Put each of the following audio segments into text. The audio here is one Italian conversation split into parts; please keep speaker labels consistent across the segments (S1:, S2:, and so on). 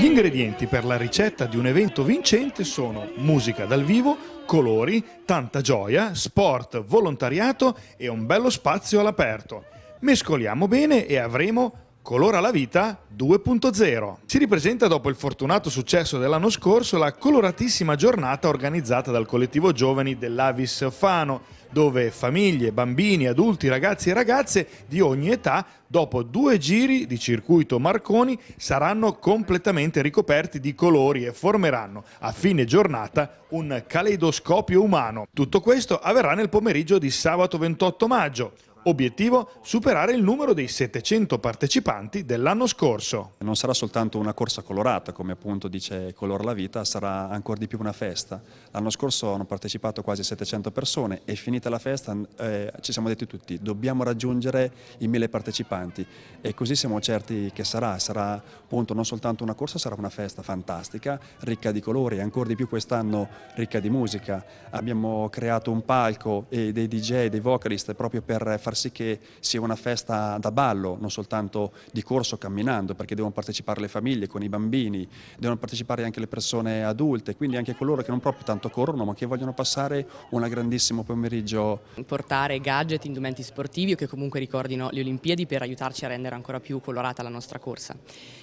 S1: Gli ingredienti per la ricetta di un evento vincente sono musica dal vivo, colori, tanta gioia, sport, volontariato e un bello spazio all'aperto. Mescoliamo bene e avremo Colora la vita 2.0. Si ripresenta dopo il fortunato successo dell'anno scorso la coloratissima giornata organizzata dal collettivo giovani dell'Avis Fano, dove famiglie, bambini, adulti, ragazzi e ragazze di ogni età, dopo due giri di circuito Marconi, saranno completamente ricoperti di colori e formeranno a fine giornata un caleidoscopio umano. Tutto questo avverrà nel pomeriggio di sabato 28 maggio. Obiettivo? Superare il numero dei 700 partecipanti dell'anno scorso. Non sarà soltanto una corsa colorata, come
S2: appunto dice Color la Vita, sarà ancora di più una festa. L'anno scorso hanno partecipato quasi 700 persone e finita la festa eh, ci siamo detti tutti, dobbiamo raggiungere i 1000 partecipanti e così siamo certi che sarà. Sarà appunto non soltanto una corsa, sarà una festa fantastica, ricca di colori e ancora di più quest'anno ricca di musica. Abbiamo creato un palco e dei DJ, dei vocalist proprio per far far sì che sia una festa da ballo, non soltanto di corso camminando, perché devono partecipare le famiglie con i bambini, devono partecipare anche le persone adulte, quindi anche coloro che non proprio tanto corrono ma che vogliono passare un grandissimo pomeriggio.
S3: Portare gadget, indumenti sportivi o che comunque ricordino le Olimpiadi per aiutarci a rendere ancora più colorata la nostra corsa.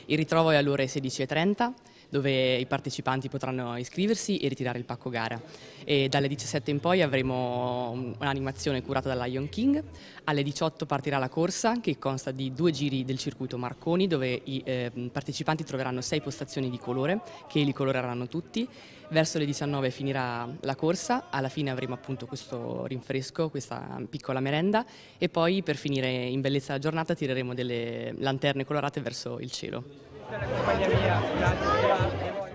S3: Il ritrovo è alle ore 16.30 dove i partecipanti potranno iscriversi e ritirare il pacco gara. E dalle 17 in poi avremo un'animazione curata da Lion King, alle 18 partirà la corsa che consta di due giri del circuito Marconi dove i eh, partecipanti troveranno sei postazioni di colore che li coloreranno tutti. Verso le 19 finirà la corsa, alla fine avremo appunto questo rinfresco, questa piccola merenda e poi per finire in bellezza la giornata tireremo delle lanterne colorate verso il cielo. grazie. mia,